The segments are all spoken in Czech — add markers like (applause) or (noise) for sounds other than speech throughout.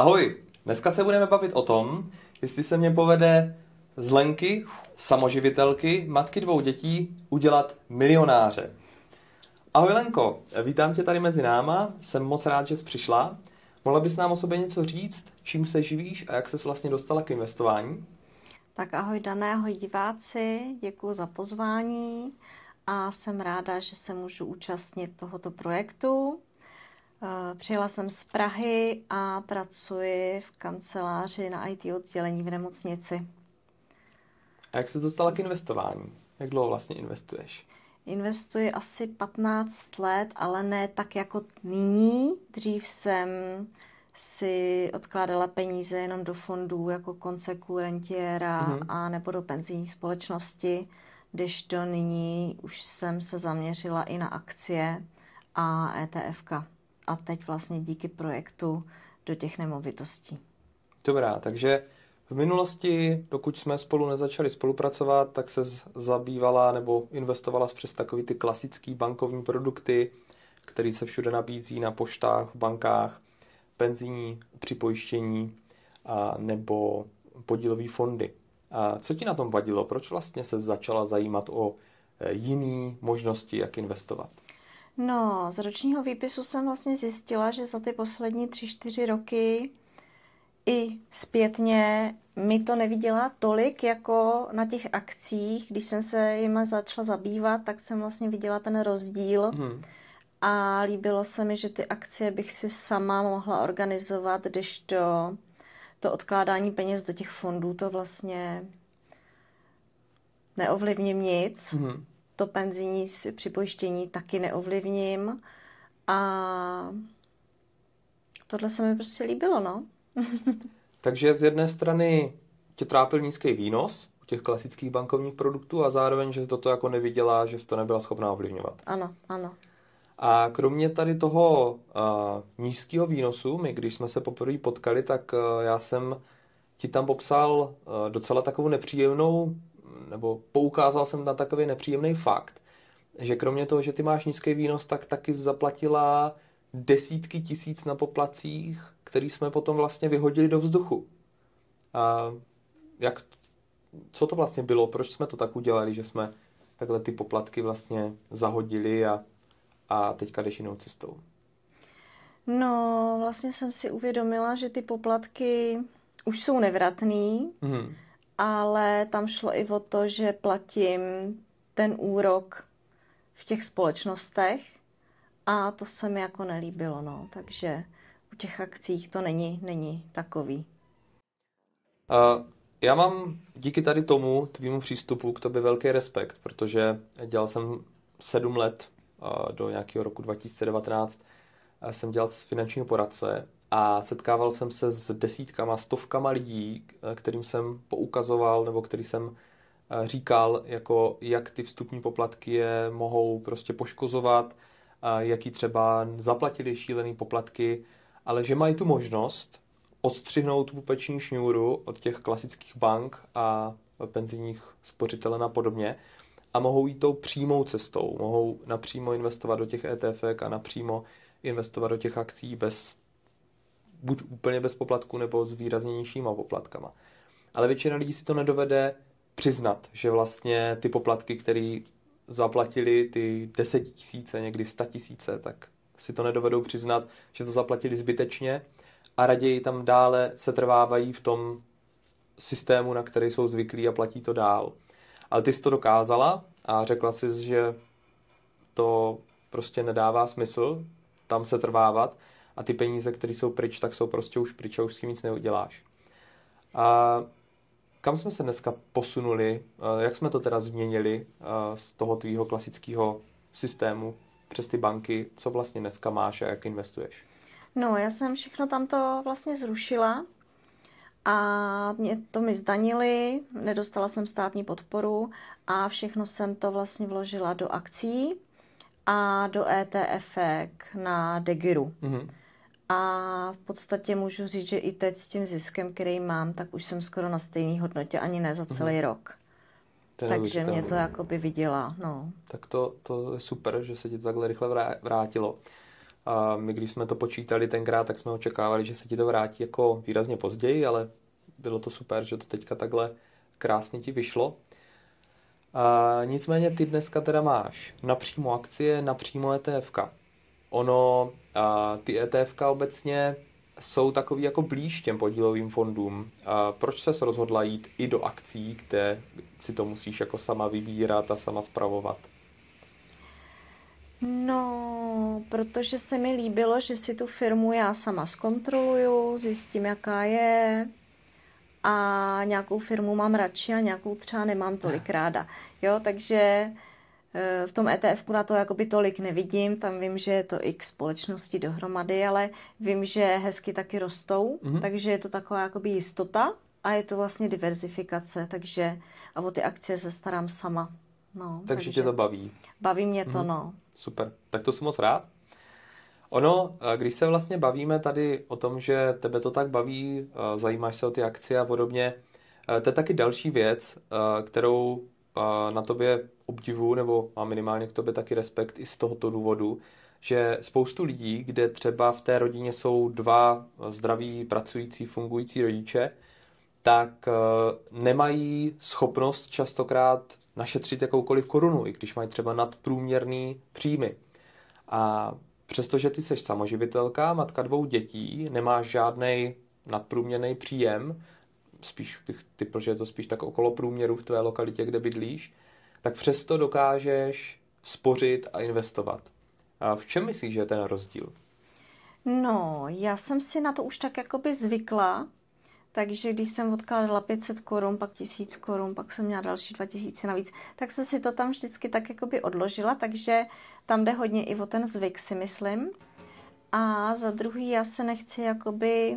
Ahoj, dneska se budeme bavit o tom, jestli se mě povede z Lenky, samoživitelky, matky dvou dětí, udělat milionáře. Ahoj Lenko, vítám tě tady mezi náma, jsem moc rád, že jsi přišla. Mohla bys nám o sobě něco říct, čím se živíš a jak ses vlastně dostala k investování? Tak ahoj Dané, ahoj diváci, děkuji za pozvání a jsem ráda, že se můžu účastnit tohoto projektu. Eh, přijela jsem z Prahy a pracuji v kanceláři na IT oddělení v nemocnici. A jak se dostala k investování? Jak dlouho vlastně investuješ? Investuji asi 15 let, ale ne tak jako nyní. Dřív jsem si odkládala peníze jenom do fondů jako konsekurentiéra mm-hmm. a nebo do penzijní společnosti, když do nyní už jsem se zaměřila i na akcie a ETFka a teď vlastně díky projektu do těch nemovitostí. Dobrá, takže v minulosti, dokud jsme spolu nezačali spolupracovat, tak se zabývala nebo investovala přes takový ty klasické bankovní produkty, který se všude nabízí na poštách, v bankách, penzijní připojištění a, nebo podílové fondy. A co ti na tom vadilo? Proč vlastně se začala zajímat o e, jiné možnosti, jak investovat? No, z ročního výpisu jsem vlastně zjistila, že za ty poslední tři, čtyři roky i zpětně mi to neviděla tolik jako na těch akcích. Když jsem se jima začala zabývat, tak jsem vlastně viděla ten rozdíl. Hmm. A líbilo se mi, že ty akcie bych si sama mohla organizovat, když to, to odkládání peněz do těch fondů to vlastně neovlivním nic. Hmm to penzijní připojištění taky neovlivním. A tohle se mi prostě líbilo, no. (laughs) Takže z jedné strany tě trápil nízký výnos u těch klasických bankovních produktů a zároveň, že jsi do toho jako neviděla, že jsi to nebyla schopná ovlivňovat. Ano, ano. A kromě tady toho uh, nízkého výnosu, my když jsme se poprvé potkali, tak uh, já jsem ti tam popsal uh, docela takovou nepříjemnou nebo poukázal jsem na takový nepříjemný fakt, že kromě toho, že ty máš nízký výnos, tak taky zaplatila desítky tisíc na poplacích, který jsme potom vlastně vyhodili do vzduchu. A jak, co to vlastně bylo? Proč jsme to tak udělali, že jsme takhle ty poplatky vlastně zahodili a, a teďka jdeš jinou cestou? No, vlastně jsem si uvědomila, že ty poplatky už jsou nevratný. Mm ale tam šlo i o to, že platím ten úrok v těch společnostech a to se mi jako nelíbilo, no, takže u těch akcích to není, není takový. Uh, já mám díky tady tomu tvýmu přístupu k tobě velký respekt, protože dělal jsem sedm let uh, do nějakého roku 2019 jsem dělal z finančního poradce a setkával jsem se s desítkama, stovkama lidí, eh, kterým jsem poukazoval nebo který jsem eh, říkal, jako jak ty vstupní poplatky je mohou prostě poškozovat, eh, jaký třeba zaplatili šílený poplatky, ale že mají tu možnost odstřihnout pupeční šňůru od těch klasických bank a penzijních spořitelen a podobně a mohou jít tou přímou cestou. Mohou napřímo investovat do těch ETF a napřímo investovat do těch akcí bez buď úplně bez poplatku, nebo s výraznějšíma poplatkama. Ale většina lidí si to nedovede přiznat, že vlastně ty poplatky, které zaplatili ty 10 tisíce, někdy 100 tisíce, tak si to nedovedou přiznat, že to zaplatili zbytečně a raději tam dále se trvávají v tom systému, na který jsou zvyklí a platí to dál. Ale ty jsi to dokázala a řekla jsi, že to prostě nedává smysl tam se trvávat a ty peníze, které jsou pryč, tak jsou prostě už pryč a už s tím nic neuděláš. A kam jsme se dneska posunuli, jak jsme to teda změnili z toho tvýho klasického systému přes ty banky, co vlastně dneska máš a jak investuješ? No, já jsem všechno tamto vlastně zrušila a mě to mi zdanili, nedostala jsem státní podporu a všechno jsem to vlastně vložila do akcí a do etf na Degiru. Mm-hmm. A v podstatě můžu říct, že i teď s tím ziskem, který mám, tak už jsem skoro na stejné hodnotě, ani ne za celý mm-hmm. rok. Ten Takže mě to jakoby viděla. No. Tak to, to je super, že se ti to takhle rychle vrátilo. A my, když jsme to počítali tenkrát, tak jsme očekávali, že se ti to vrátí jako výrazně později, ale bylo to super, že to teďka takhle krásně ti vyšlo nicméně ty dneska teda máš napřímo akcie, napřímo ETF. Ono, a, ty ETF obecně jsou takový jako blíž těm podílovým fondům. A proč se rozhodla jít i do akcí, kde si to musíš jako sama vybírat a sama spravovat? No, protože se mi líbilo, že si tu firmu já sama zkontroluju, zjistím, jaká je, a nějakou firmu mám radši a nějakou třeba nemám tolik ráda. Jo, takže eh, v tom etf na to jakoby tolik nevidím, tam vím, že je to x společnosti dohromady, ale vím, že hezky taky rostou, mm-hmm. takže je to taková jakoby jistota a je to vlastně diverzifikace, takže a o ty akcie se starám sama. No, takže, takže tě to baví. Baví mě to, mm-hmm. no. Super, tak to jsem moc rád. Ono, když se vlastně bavíme tady o tom, že tebe to tak baví, zajímáš se o ty akcie a podobně, to je taky další věc, kterou na tobě obdivu, nebo a minimálně k tobě taky respekt i z tohoto důvodu, že spoustu lidí, kde třeba v té rodině jsou dva zdraví, pracující, fungující rodiče, tak nemají schopnost častokrát našetřit jakoukoliv korunu, i když mají třeba nadprůměrný příjmy. A Přestože ty seš samoživitelka, matka dvou dětí, nemáš žádný nadprůměrný příjem, spíš bych typl, že je to spíš tak okolo průměru v tvé lokalitě, kde bydlíš, tak přesto dokážeš spořit a investovat. A v čem myslíš, že je ten rozdíl? No, já jsem si na to už tak jakoby zvykla, takže když jsem odkládala 500 korun, pak 1000 korun, pak jsem měla další 2000 navíc, tak jsem si to tam vždycky tak jakoby odložila, takže tam jde hodně i o ten zvyk, si myslím. A za druhý, já se nechci jakoby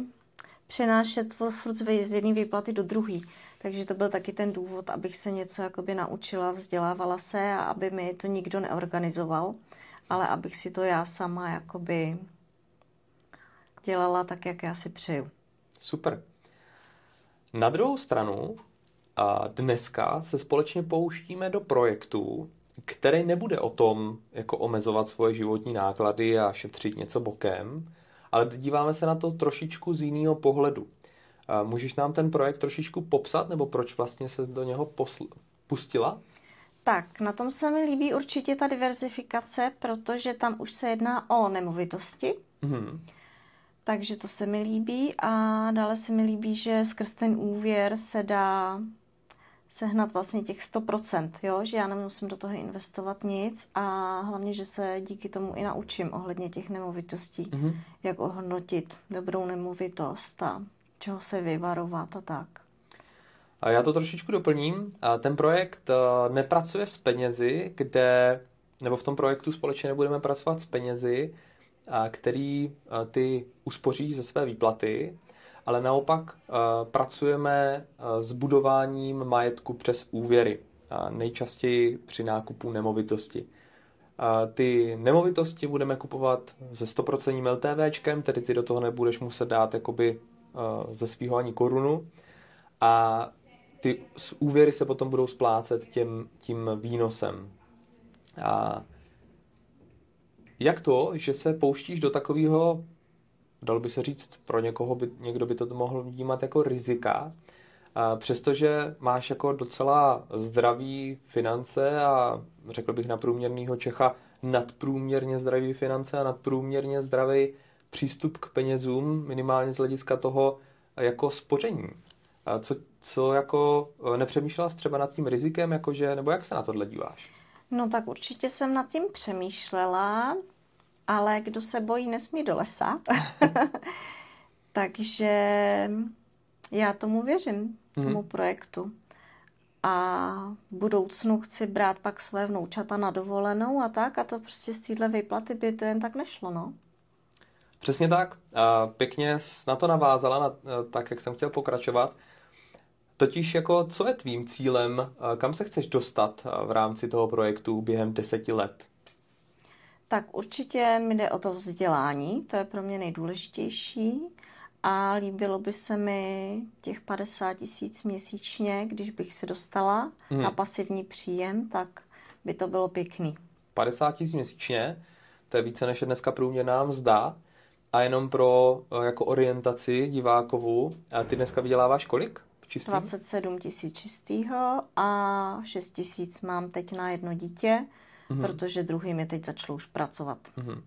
přenášet furt z jedné výplaty do druhé. Takže to byl taky ten důvod, abych se něco jakoby naučila, vzdělávala se a aby mi to nikdo neorganizoval, ale abych si to já sama jakoby dělala tak, jak já si přeju. Super. Na druhou stranu, a dneska se společně pouštíme do projektu, který nebude o tom, jako omezovat svoje životní náklady a šetřit něco bokem, ale díváme se na to trošičku z jiného pohledu. Můžeš nám ten projekt trošičku popsat, nebo proč vlastně se do něho posl- pustila? Tak, na tom se mi líbí určitě ta diverzifikace, protože tam už se jedná o nemovitosti. Mm-hmm. Takže to se mi líbí a dále se mi líbí, že skrz ten úvěr se dá sehnat vlastně těch 100%, jo? že já nemusím do toho investovat nic a hlavně, že se díky tomu i naučím ohledně těch nemovitostí, mm-hmm. jak ohodnotit dobrou nemovitost a čeho se vyvarovat a tak. A já to trošičku doplním. Ten projekt eh, nepracuje s penězi, kde, nebo v tom projektu společně nebudeme pracovat s penězi, který ty uspoří ze své výplaty, ale naopak pracujeme s budováním majetku přes úvěry, nejčastěji při nákupu nemovitosti. Ty nemovitosti budeme kupovat se 100% LTV, tedy ty do toho nebudeš muset dát jakoby ze svého ani korunu. A ty úvěry se potom budou splácet těm, tím výnosem. A jak to, že se pouštíš do takového, dal by se říct, pro někoho by, někdo by to mohl vnímat jako rizika, přestože máš jako docela zdravý finance a řekl bych na průměrného Čecha nadprůměrně zdravý finance a nadprůměrně zdravý přístup k penězům, minimálně z hlediska toho jako spoření. Co, co jako e, nepřemýšlela třeba nad tím rizikem, jakože, nebo jak se na tohle díváš? No tak určitě jsem nad tím přemýšlela, ale kdo se bojí, nesmí do lesa. (laughs) Takže já tomu věřím, mhm. tomu mm. projektu. A v budoucnu chci brát pak své vnoučata na dovolenou a tak, a to prostě z téhle vyplaty by to jen tak nešlo, no. Přesně tak. Pěkně na to navázala, na, eh, tak jak jsem chtěl pokračovat. Totiž jako, co je tvým cílem, kam se chceš dostat v rámci toho projektu během deseti let? Tak určitě mi jde o to vzdělání, to je pro mě nejdůležitější a líbilo by se mi těch 50 tisíc měsíčně, když bych se dostala hmm. na mhm. pasivní příjem, tak by to bylo pěkný. 50 tisíc měsíčně, to je více než je dneska průměrná mzda. A jenom pro e, jako orientaci divákovu, a ty dneska vyděláváš kolik? čistý? 27 tisíc čistýho a 6 tisíc mám teď na jedno dítě, mm-hmm. protože druhý mi teď začal už pracovat. Mm-hmm.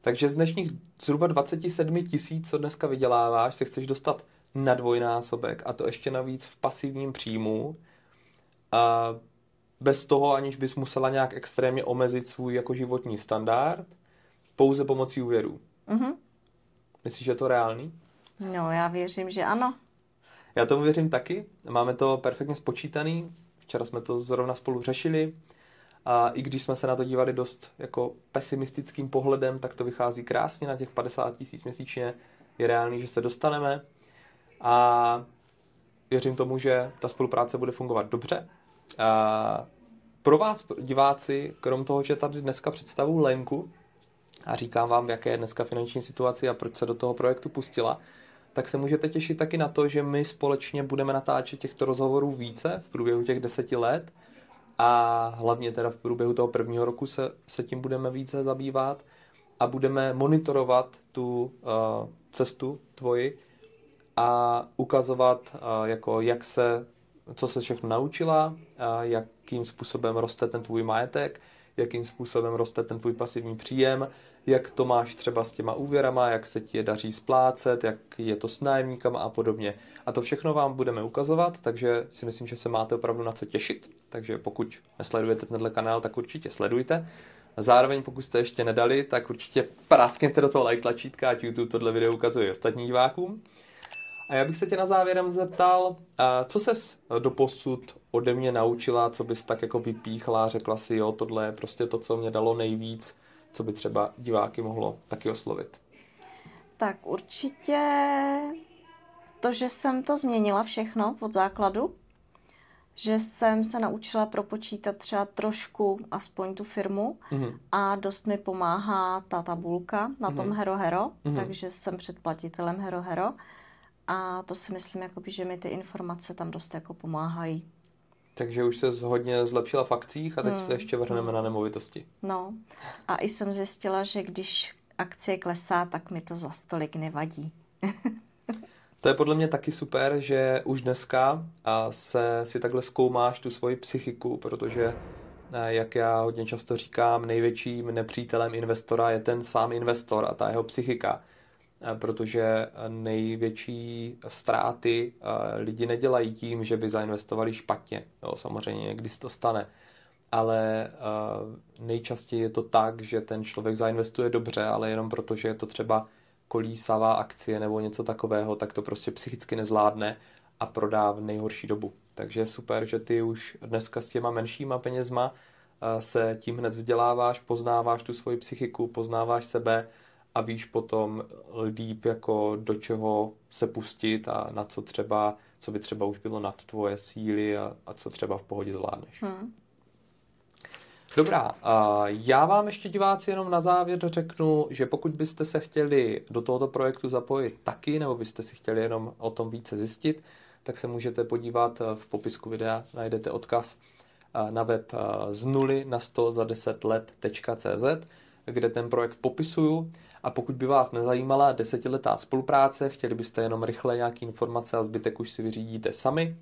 Takže z dnešních zhruba 27 tisíc, co dneska vyděláváš, se chceš dostat na dvojnásobek a to ještě navíc v pasivním příjmu. A bez toho, aniž bys musela nějak extrémně omezit svůj jako životní standard, pouze pomocí úvěrů. Mm-hmm. Myslíš, že je to reálný? No, já věřím, že ano. Já tomu věřím taky. Máme to perfektně spočítaný. Včera jsme to zrovna spolu řešili. A i když jsme se na to dívali dost jako pesimistickým pohledem, tak to vychází krásně na těch 50 tisíc měsíčně. Je reálný, že se dostaneme. A věřím tomu, že ta spolupráce bude fungovat dobře. A pro vás, diváci, krom toho, že tady dneska představu Lenku a říkám vám, v jaké je dneska finanční situaci a proč se do toho projektu pustila, tak se můžete těšit taky na to, že my společně budeme natáčet těchto rozhovorů více v průběhu těch deseti let a hlavně teda v průběhu toho prvního roku se, se tím budeme více zabývat a budeme monitorovat tu uh, cestu tvoji a ukazovat, uh, jako jak se, co se všechno naučila, uh, jakým způsobem roste ten tvůj majetek, jakým způsobem roste ten tvůj pasivní příjem jak to máš třeba s těma úvěrama, jak se ti je daří splácet, jak je to s nájemníkama a podobně. A to všechno vám budeme ukazovat, takže si myslím, že se máte opravdu na co těšit. Takže pokud nesledujete tenhle kanál, tak určitě sledujte. Zároveň, pokud jste ještě nedali, tak určitě práskněte do toho like tlačítka, ať YouTube tohle video ukazuje ostatní divákům. A já bych se tě na závěrem zeptal, co ses do posud ode mě naučila, co bys tak jako vypíchla, řekla si, jo, tohle je prostě to, co mě dalo nejvíc, co by třeba diváky mohlo taky oslovit? Tak určitě to, že jsem to změnila všechno od základu, že jsem se naučila propočítat třeba trošku aspoň tu firmu mm-hmm. a dost mi pomáhá ta tabulka na mm-hmm. tom mhm. Hero Hero, mm-hmm. takže jsem předplatitelem Hero Hero a to si myslím, jakoby, že mi ty informace tam dost jako pomáhají. Takže už se hodně zlepšila v akcích a teď hmm. se ještě vrhneme na nemovitosti. No a i jsem zjistila, že když akcie klesá, tak mi to za stolik nevadí. (laughs) to je podle mě taky super, že už dneska se si takhle zkoumáš tu svoji psychiku, protože eh, jak já hodně často říkám, největším nepřítelem investora je ten sám investor a ta jeho psychika. Eh, protože eh, největší ztráty eh, lidi nedělají tím, že by zainvestovali špatně. Jo, samozřejmě někdy se to stane. Ale nejčastěji je to tak, že ten člověk zainvestuje dobře, ale jenom proto, že je to třeba kolísavá akcie nebo něco takového, tak to prostě psychicky nezvládne a prodá v nejhorší dobu. Takže je super, že ty už dneska s těma menšíma penězma se tím hned vzděláváš, poznáváš tu svoji psychiku, poznáváš sebe, a víš potom líp, jako do čeho se pustit a na co třeba, co by třeba už bylo nad tvoje síly a, a co třeba v pohodě zvládneš. Hmm. Dobrá, já vám ještě diváci jenom na závěr řeknu, že pokud byste se chtěli do tohoto projektu zapojit taky, nebo byste si chtěli jenom o tom více zjistit, tak se můžete podívat eh, v popisku videa, najdete odkaz eh, na web eh, z nuly na 100 za 10 let.cz, kde ten projekt popisuju a pokud by vás nezajímala desetiletá spolupráce, chtěli byste jenom rychle nějaké informace a zbytek už si vyřídíte sami,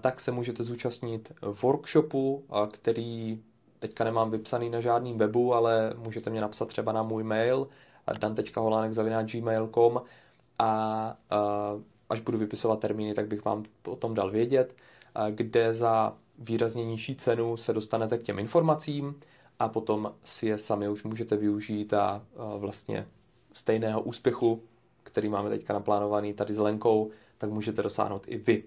tak se můžete zúčastnit workshopu, který teďka nemám vypsaný na žádným webu, ale můžete mě napsat třeba na můj mail dan.holánek.gmail.com a až budu vypisovat termíny, tak bych vám o tom dal vědět, kde za výrazně nižší cenu se dostanete k těm informacím, a potom si je sami už můžete využít a vlastně stejného úspěchu, který máme teďka naplánovaný tady s Lenkou, tak můžete dosáhnout i vy.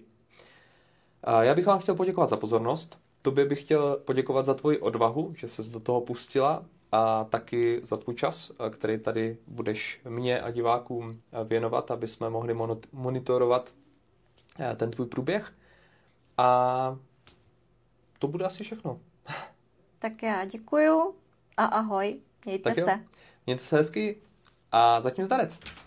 Já bych vám chtěl poděkovat za pozornost, tobě bych chtěl poděkovat za tvoji odvahu, že ses do toho pustila a taky za tvůj čas, který tady budeš mě a divákům věnovat, aby jsme mohli monitorovat ten tvůj průběh. A to bude asi všechno. Tak já děkuju a ahoj. Mějte tak se. Jo. Mějte se hezky a zatím zdarec.